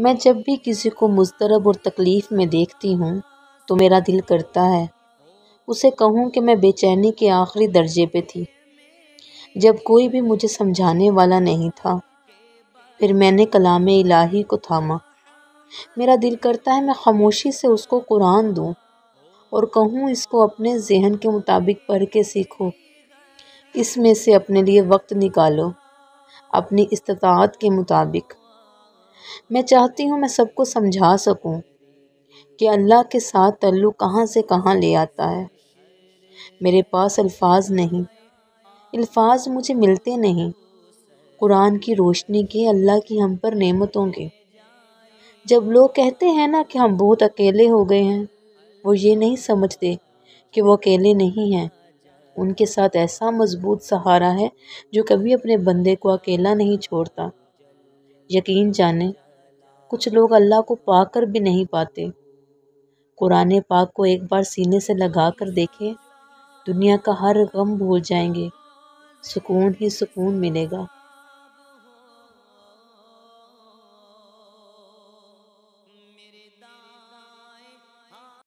मैं जब भी किसी को मुस्तरब और तकलीफ़ में देखती हूँ तो मेरा दिल करता है उसे कहूँ कि मैं बेचैनी के आखिरी दर्जे पे थी जब कोई भी मुझे समझाने वाला नहीं था फिर मैंने कलाम इलाही को थामा मेरा दिल करता है मैं खामोशी से उसको कुरान दूँ और कहूँ इसको अपने जहन के मुताबिक पढ़ के सीखो इसमें से अपने लिए वक्त निकालो अपनी इस्तात के मुताबिक मैं चाहती हूँ मैं सबको समझा सकूँ कि अल्लाह के साथ तल्लु कहाँ से कहाँ ले आता है मेरे पास अल्फाज नहीं अल्फाज मुझे मिलते नहीं कुरान की रोशनी के अल्लाह की हम पर नेमतों के जब लोग कहते हैं ना कि हम बहुत अकेले हो गए हैं वो ये नहीं समझते कि वो अकेले नहीं हैं उनके साथ ऐसा मजबूत सहारा है जो कभी अपने बंदे को अकेला नहीं छोड़ता यकीन जाने कुछ लोग अल्लाह को पा कर भी नहीं पाते कुरान पाक को एक बार सीने से लगा कर देखें दुनिया का हर गम भूल जाएंगे सुकून ही सुकून मिलेगा